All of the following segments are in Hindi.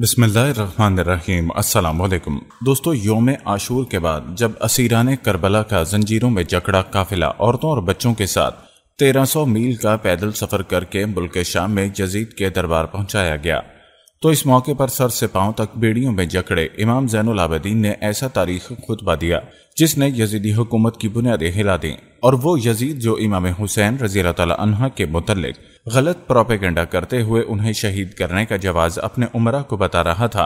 बसमीम अल्लाम दोस्तों योम आशूर के बाद जब असीरान करबला का जंजीरों में जकड़ा काफिला औरतों और बच्चों के साथ 1300 मील का पैदल सफ़र करके मुल्क शाम में जजीद के दरबार पहुंचाया गया तो इस मौके पर सर से पांव तक बेड़ियों में जकड़े इमाम जैन आबदीन ने ऐसा तारीख खुतबा दिया जिसने यजीदी हुकूमत की बुनियादें हिला दी और वो यजीद जो इमाम हुसैन रजी तह के मुतल गलत प्रोपेगेंडा करते हुए उन्हें शहीद करने का जवाब अपने उमरा को बता रहा था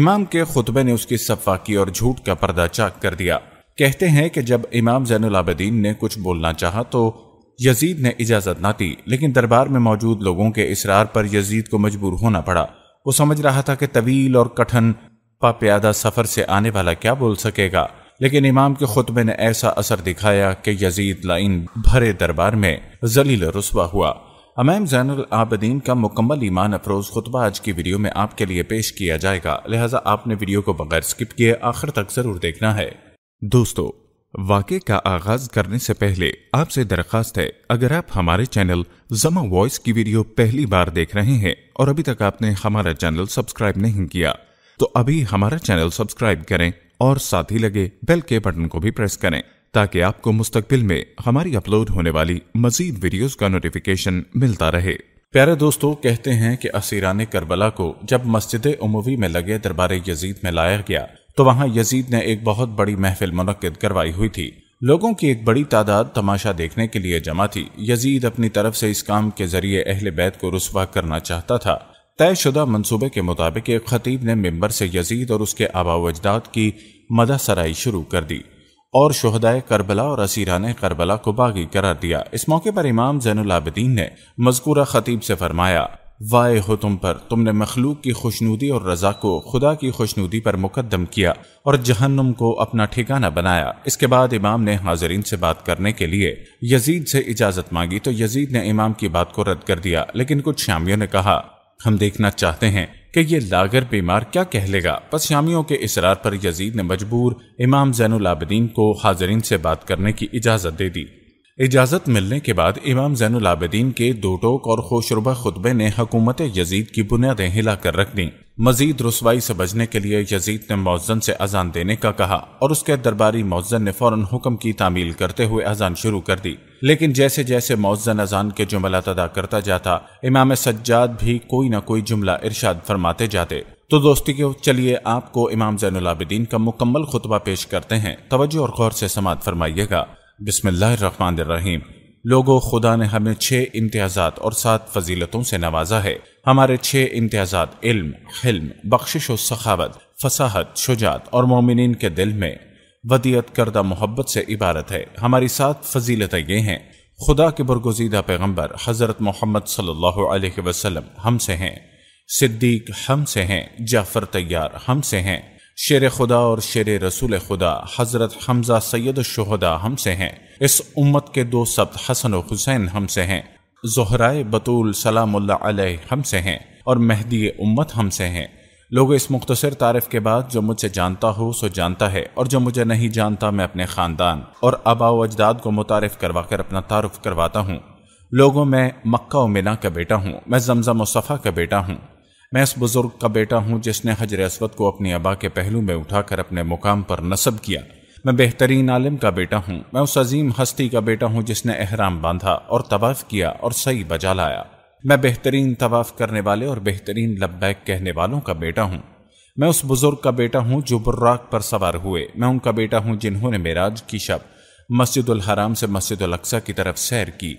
इमाम के खुतबे ने उसकी सफाकी और झूठ का पर्दा चाक कर दिया कहते हैं कि जब इमाम जैनुल ने कुछ बोलना चाह तो यजीद ने इजाज़त ना दी लेकिन दरबार में मौजूद लोगों के इसरार पर यजीद को मजबूर होना पड़ा वो समझ रहा था कि तवील और कठिन पाप्यादा सफ़र से आने वाला क्या बोल सकेगा लेकिन इमाम के खुतबे ने ऐसा असर दिखाया कि यजीद लाइन भरे दरबार में जलील रसवा हुआ अमैम जैनल आबदीन का मुकम्मल ईमान अफरोज़ खुतबा आज की वीडियो में आपके लिए पेश किया जाएगा लिहाजा आपने वीडियो को बगैर स्किप किए आखिर तक ज़रूर देखना है दोस्तों वाक़े का आगाज करने से पहले आपसे दरखास्त है अगर आप हमारे चैनल जमा वॉइस की वीडियो पहली बार देख रहे हैं और अभी तक आपने हमारा चैनल सब्सक्राइब नहीं किया तो अभी हमारा चैनल सब्सक्राइब करें और साथ ही लगे बेल के बटन को भी प्रेस करें ताकि आपको मुस्तकबिल में हमारी अपलोड होने वाली मजीद वीडियोस का नोटिफिकेशन मिलता रहे प्यारे दोस्तों कहते हैं कि असीरान करबला को जब मस्जिद उमवी में लगे दरबार यजीद में लाया गया तो वहां यजीद ने एक बहुत बड़ी महफिल मुनद करवाई हुई थी लोगों की एक बड़ी तादाद तमाशा देखने के लिए जमा थी यजीद अपनी तरफ से इस काम के जरिए अहल बैत को रसवा करना चाहता था तयशुदा मंसूबे के मुताबिक एक खतीब ने मेम्बर से यजीद और उसके आबा की मदा सराई शुरू कर दी और शहदाय करबला और असीरान करबला को बागी करार दिया इस मौके पर इमाम जैनलाबद्दीन ने मजकूरा खतीब से फरमाया वाय हो तुम पर तुमने मखलूक की खुशनुदी और रजा को खुदा की खुशनुदी पर मुकदम किया और जहन्नुम को अपना ठिकाना बनाया इसके बाद इमाम ने हाजरीन से बात करने के लिए यजीद से इजाज़त मांगी तो यजीद ने इमाम की बात को रद्द कर दिया लेकिन कुछ शामियों ने कहा हम देखना चाहते हैं कि ये लागर बीमार क्या कह लेगा बस शामियों के इसरार पर यजीद ने मजबूर इमाम जैन को हाजरीन से बात करने की इजाज़त दे दी इजाज़त मिलने के बाद इमाम जैनुल के दो टोक और खुशरुबा खुतबे ने हकूमत यजीद की बुनियादें हिलाकर रख दी मजीद रसवाई से बचने के लिए यजीद ने मौजन से अजान देने का कहा और उसके दरबारी मौजन ने फौरन हुक्म की तामील करते हुए अजान शुरू कर दी लेकिन जैसे जैसे मौजन अजान के जुमला अदा करता जाता इमाम सज्जाद भी कोई ना कोई जुमला इरशाद फरमाते जाते तो दोस्ती के चलिए आपको इमाम जैनलाबिदीन का मुकम्मल खुतबा पेश करते हैं तोज्जो और गौर से समात फरमाइएगा बिस्मिल्लाहिर्रहमानिर्रहीम लोगों खुदा ने हमें छः इम्तियाजात और सात फजीलतों से नवाजा है हमारे छः इम्तियाजात इल्म हिल्म बख्शिश सखावत फसाहत शुजात और मोमिन के दिल में वदियत करदा मोहब्बत से इबारत है हमारी सात फजीलतें ये हैं खुदा के बुरगजीदा पैगम्बर हज़रत मोहम्मद सल्लल्लाहु अलैहि वसल्लम हम से हैं सिद्दीक हम से हैं जाफ़र तैयार हम से हैं शेर खुदा और शेर रसूल खुदा हज़रत हमजा सैद शहदा हमसे हैं इस उम्मत के दो सब्त हसन हुसैन हमसे हैं जहराए बतूल सलाम हमसे हैं और मेहदी उम्मत हमसे हैं लोग इस मुख्तर तारफ़ के बाद जो मुझसे जानता हो सो जानता है और जो मुझे नहीं जानता मैं अपने ख़ानदान और आबा अजदाद को मुतारफ़ करवा कर अपना तारफ़ करवाता हूँ लोगों में मक्का मीना मिना का बेटा हूँ मैं जमजम और सफ़ा का बेटा हूँ मैं उस बुजुर्ग का बेटा हूँ जिसने हजर असवद को अपनी अबा के पहलू में उठाकर अपने मुकाम पर नसब किया मैं बेहतरीन आलम का बेटा हूँ मैं उस अजीम हस्ती का बेटा हूँ जिसने अहराम बांधा और तवाफ़ किया और सही बजा लाया मैं बेहतरीन तवाफ़ करने वाले और बेहतरीन लब्बैक कहने वालों का बेटा हूँ मैं उस बुजुर्ग का बेटा हूँ जो बुर्राक पर सवार हुए मैं उनका बेटा हूँ जिन्होंने मेराज की शब मस्जिद हराम से मस्जिद अक्सा की तरफ सैर की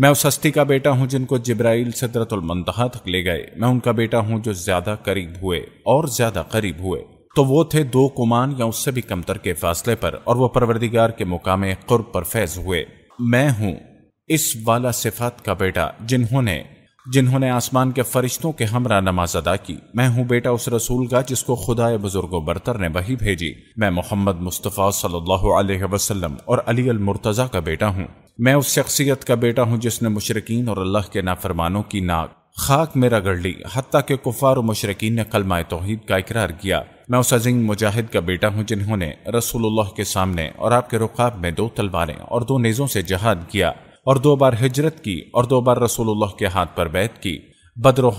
मैं उस हस्ती का बेटा हूं जिनको जिब्राइल सिदरतुलमनतहा तक ले गए मैं उनका बेटा हूं जो ज्यादा करीब हुए और ज्यादा करीब हुए तो वो थे दो कुमान या उससे भी कमतर के फासले पर और वह परवरदिगार के मुकाम कुर्ब पर फैज हुए मैं हूं इस वाला सिफात का बेटा जिन्होंने जिन्होंने आसमान के फरिश्तों के हमरा नमाज अदा की मैं हूँ बेटा उस रसूल का जिसको खुदा बुजुर्ग बरतर ने वही भेजी मैं मोहम्मद मुस्तफ़ा सल्लल्लाहु अलैहि वसल्लम और अली अल मुर्तज़ा का बेटा हूँ मैं उस शख्सियत का बेटा हूँ जिसने मुशरकिन और अल्लाह के नाफरमानों की नाक खाक में रगड़ ली हती के कुफार और मुशरकिन ने कलमा तोहद का इकरार किया मैं उस अजीम मुजाहिद का बेटा हूँ जिन्होंने रसूलुल्लाह के सामने और आपके रुकाब में दो तलवारें और दो नेज़ों से जहाद किया और दो बार हिजरत की और दो बार रसूलुल्लाह के हाथ पर बैत की बद्र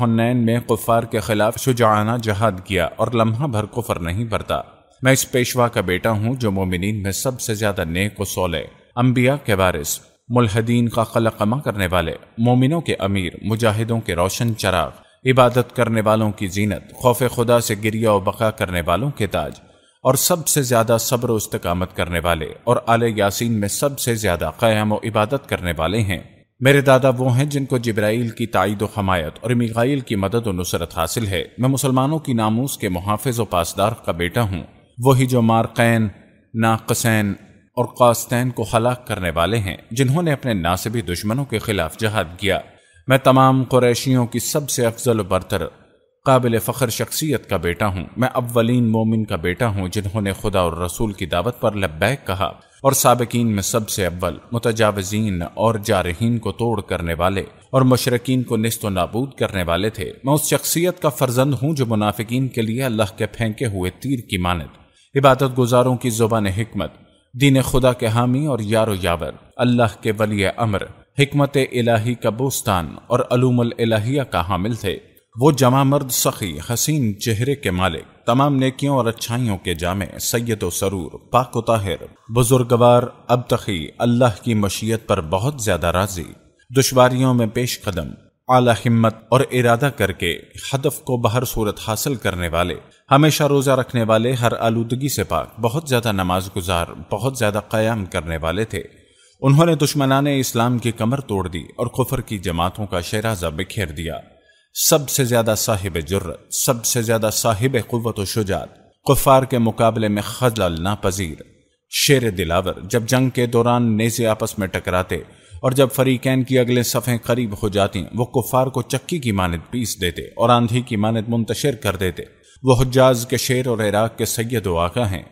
में कुफार के खिलाफ शुजाना जहाद किया और लम्हा भर कुफर नहीं भरता मैं इस पेशवा का बेटा हूँ जो मोमिन में सबसे ज्यादा नेक व सोले अम्बिया के वारिस मुलहदीन का कलकमा करने वाले मोमिनों के अमीर मुजाहिदों के रोशन चराग इबादत करने वालों की जीनत खौफ खुदा से गिरिया और बका करने वालों के ताज और सबसे ज्यादा सब्र इस्तकामत करने वाले और आल यासीन में सबसे ज्यादा क्याम व इबादत करने वाले हैं मेरे दादा वो हैं जिनको जब्राइल की तइद हमायत और मिगाइल की मदद व नुसरत हासिल है मैं मुसलमानों की नामूस के मुहाफ़ व पासदार का बेटा हूँ वही जो मारकैन नाकसैन और कास्तैन को हलाक करने वाले हैं जिन्होंने अपने नासिबी दुश्मनों के खिलाफ जहाद किया मैं तमाम क्रैशियों की सबसे अफजल बरतर काबिल फ़ख्र शख्सियत का बेटा हूँ मैं अवलिन मोमिन का बेटा हूँ जिन्होंने खुदा और रसूल की दावत पर लब्बैक कहा और सबकिन में सबसे अव्वल मुतजावजीन और जारहीन को तोड़ करने वाले और मशरकिन को नस्त नाबूद करने वाले थे मैं उस शख्सियत का फर्जंद हूँ जो मुनाफिकीन के लिए अल्लाह के फेंके हुए तीर की मानत इबादत गुजारों की जुबान हमत दीन खुदा के हामी और यारो यावर अल्लाह के वली अमर हमत इलाही का बोस्तान और अलूमल का हामिल थे वो जमा मर्द सखी हसीन चेहरे के मालिक तमाम नेकियों और अच्छाइयों के जामे सैयद सरूर पाक ताहिर बुजुर्गवार अब तखी अल्लाह की मशीयत पर बहुत ज़्यादा राजी दुशवारियों में पेश कदम आला हिम्मत और इरादा करके हदफ को बहर सूरत हासिल करने वाले हमेशा रोज़ा रखने वाले हर आलूदगी से पाक बहुत ज़्यादा नमाज गुजार बहुत ज़्यादा क़याम करने वाले थे उन्होंने दुश्मनान इस्लाम की कमर तोड़ दी और कुफर की जमातों का शेराजा बिखेर दिया सबसे ज्यादा साहिब जुर्रत सबसे ज्यादा साहिब कुत शुजात कुफार के मुकाबले में खजल नापजीर शेर दिलावर जब जंग के दौरान नेजे आपस में टकराते और जब फरीकैन की अगले सफ़ें करीब हो जाती वो कुफार को चक्की की मानद पीस देते और आंधी की मानद मुंतशर कर देते वह हजाज के शेर और इराक के सैद वाक़ा हैं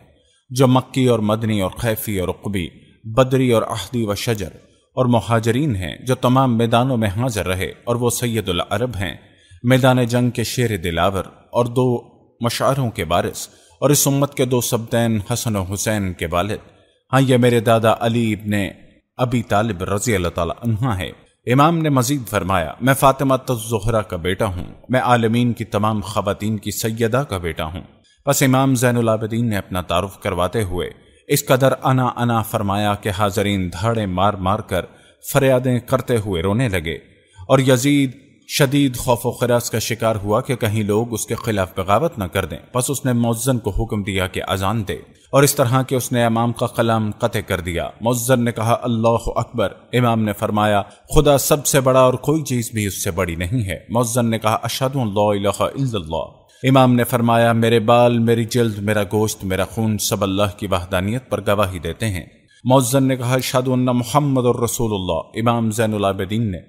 जो मक्की और मदनी और खैफी और उकबी बदरी और अहदी व शजर और महाजरीन हैं जो तमाम मैदानों में हाजिर रहे और वह सैदुल अरब हैं मैदान जंग के शेर दिलावर और दो मशारों के बारिस और इस उम्मत के दो सबदैन हसन व हुसैन के वालिद हाँ यह मेरे दादा अली ने अबी तालिब रजी अल्लाह है इमाम ने मजीद फरमाया मैं फातिमा तजुहरा का बेटा हूँ मैं आलमीन की तमाम खवतान की सैदा का बेटा हूँ बस इमाम जैनलाबद्दीन ने अपना तारुफ करवाते हुए इस कदर अना अना फरमाया कि हाजरीन धाड़े मार मार कर फरियादें करते हुए रोने लगे और यजीद शदीद खौफ खरास का शिकार हुआ कि कहीं लोग उसके खिलाफ बगावत न कर दें बस उसने मौजन को हुक्म दिया कि अजान दे और इस तरह के उसने इमाम का कलाम कत कर दिया मौजन ने कहा अल्लाह अकबर इमाम ने फरमाया खुदा सबसे बड़ा और कोई चीज़ भी उससे बड़ी नहीं है मौजन ने कहा अशद इमाम ने फरमाया मेरे बाल मेरी जल्द मेरा गोश्त मेरा खून सब अल्लाह की वहदानियत पर गवाही देते हैं मौजन ने कहा शादुन्ना मोहम्मद और रसूलुल्लाह इमाम जैनदीन ने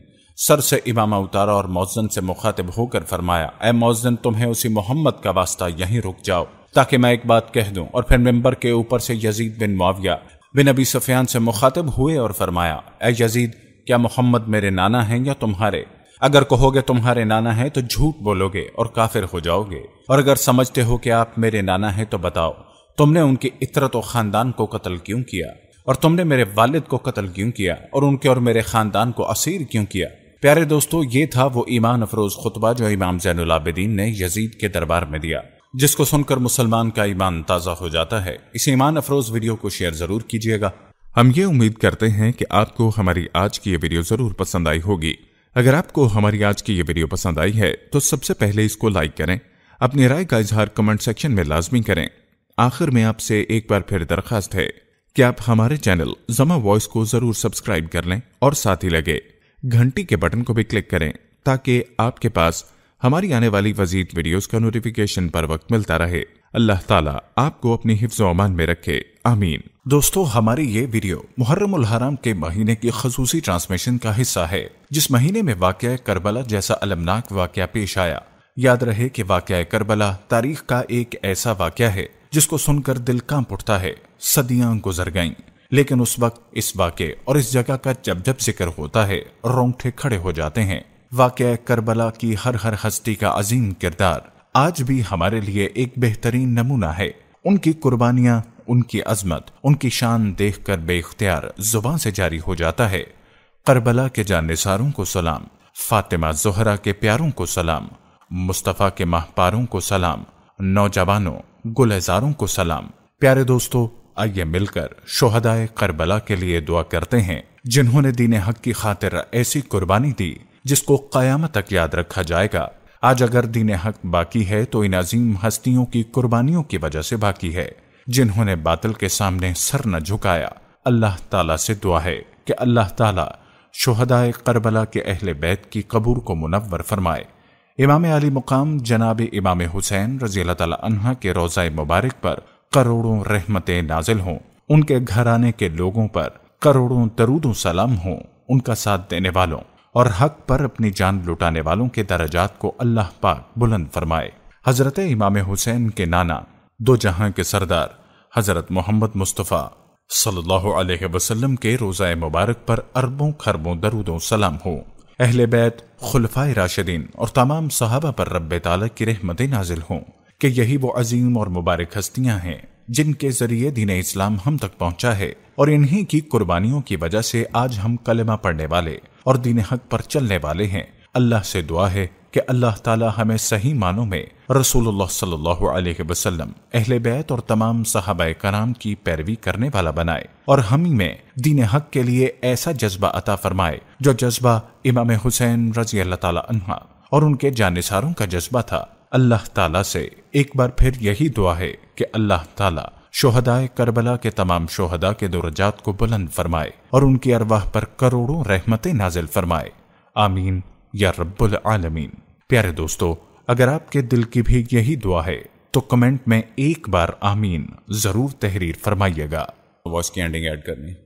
सर से इमामा उतारा और मौजन से मुखातिब होकर फरमाया ए मौजन तुम्हें उसी मोहम्मद का वास्ता यहीं रुक जाओ ताकि मैं एक बात कह दूं और फिर मेम्बर के ऊपर से Yazid bin Muawiya bin Abi Sufyan से मुखातिब हुए और फरमाया ए यजीद क्या मोहम्मद मेरे नाना हैं या तुम्हारे अगर कहोगे तुम्हारे नाना हैं तो झूठ बोलोगे और काफिर हो जाओगे और अगर समझते हो कि आप मेरे नाना हैं तो बताओ तुमने उनकी इतरत व खानदान को कत्ल क्यों किया और तुमने मेरे वालिद को कत्ल क्यों किया और उनके और मेरे खानदान को असीर क्यों किया प्यारे दोस्तों ये था वो ईमान अफरोज खुतबा जो इमाम जैन आबिदीन ने यजीद के दरबार में दिया जिसको सुनकर मुसलमान का ईमान ताज़ा हो जाता है इस ईमान अफरोज वीडियो को शेयर ज़रूर कीजिएगा हम ये उम्मीद करते हैं कि आपको हमारी आज की ये वीडियो ज़रूर पसंद आई होगी अगर आपको हमारी आज की ये वीडियो पसंद आई है तो सबसे पहले इसको लाइक करें अपनी राय का इजहार कमेंट सेक्शन में लाजमी करें आखिर में आपसे एक बार फिर दरखास्त है कि आप हमारे चैनल जमा वॉइस को ज़रूर सब्सक्राइब कर लें और साथ ही लगे घंटी के बटन को भी क्लिक करें ताकि आपके पास हमारी आने वाली वजीद वीडियोस का नोटिफिकेशन पर वक्त मिलता रहे अल्लाह ताला आपको अपनी हिफ्ज अमान में रखे आमीन दोस्तों हमारी ये वीडियो मुहर्रम हराम के महीने की खसूसी ट्रांसमिशन का हिस्सा है जिस महीने में वाक़ करबला जैसा अलमनाक वाक़ पेश आया याद रहे कि वाक़ करबला तारीख का एक ऐसा वाक़ है जिसको सुनकर दिल कांप उठता है सदियां गुजर गईं लेकिन उस वक्त इस वाक्य और इस जगह का जब जब जिक्र होता है रोंगठे खड़े हो जाते हैं वाक्य करबला की हर हर हस्ती का अजीम किरदार आज भी हमारे लिए एक बेहतरीन नमूना है उनकी कुर्बानियां उनकी अजमत उनकी शान देख कर बेख्तियार जुबान से जारी हो जाता है करबला के जानसारों को सलाम फातिमा जोहरा के प्यारों को सलाम मुस्तफ़ा के माहपारों को सलाम नौजवानों गुलजारों को सलाम प्यारे दोस्तों आइए मिलकर शोहदाय करबला के लिए दुआ करते हैं जिन्होंने दीन हक की खातिर ऐसी कुर्बानी दी जिसको कयामत तक याद रखा जाएगा आज अगर दीन हक बाकी है तो इन अजीम हस्तियों की कुर्बानियों की वजह से बाकी है जिन्होंने बातिल के सामने सर न झुकाया अल्लाह ताला से दुआ है कि अल्लाह ताला शहदाय करबला के अहल बैत की कबूर को मुनवर फरमाए इमाम अली मुकाम जनाब इमाम हुसैन रजील तला के रोज़ा मुबारक पर करोड़ों रहमतें नाजिल हों उनके घर आने के लोगों पर करोड़ों दरूदों सलाम हों उनका साथ देने वालों और हक पर अपनी जान लुटाने वालों के दर्जात को अल्लाह पाक बुलंद फरमाए हजरत इमाम हुसैन के नाना दो जहां के सरदार हजरत मोहम्मद मुस्तफ़ा सल्लल्लाहु अलैहि वसल्लम के रोज़ा मुबारक पर अरबों खरबों दरूदों सलाम हो अहले बैत खुलफा राशिदीन और तमाम सहाबा पर रब ताला की रहमतें नाजिल हों कि यही वो अजीम और मुबारक हस्तियां हैं जिनके जरिए दीन इस्लाम हम तक पहुंचा है और इन्हीं की कुर्बानियों की वजह से आज हम कलमा पढ़ने वाले और दीन हक पर चलने वाले हैं अल्लाह से दुआ है कि अल्लाह ताला हमें सही मानों में रसूलुल्लाह सल्लल्लाहु अलैहि वसल्लम अहले बैत और तमाम सहाबाए कराम की पैरवी करने वाला बनाए और हम ही में दीन हक के लिए ऐसा जज्बा अता फरमाए जो जज्बा इमाम हुसैन रजी अल्लाह तला और उनके जानसारों का जज्बा था अल्लाह ताला से एक बार फिर यही दुआ है कि अल्लाह ताला शोहदाय करबला के तमाम शोहदा के दुरजात को बुलंद फरमाए और उनकी अरवाह पर करोड़ों रहमतें नाजिल फरमाए आमीन या रब्बुल आलमीन प्यारे दोस्तों अगर आपके दिल की भी यही दुआ है तो कमेंट में एक बार आमीन जरूर तहरीर फरमाइएगा वॉइस की एंडिंग ऐड करनी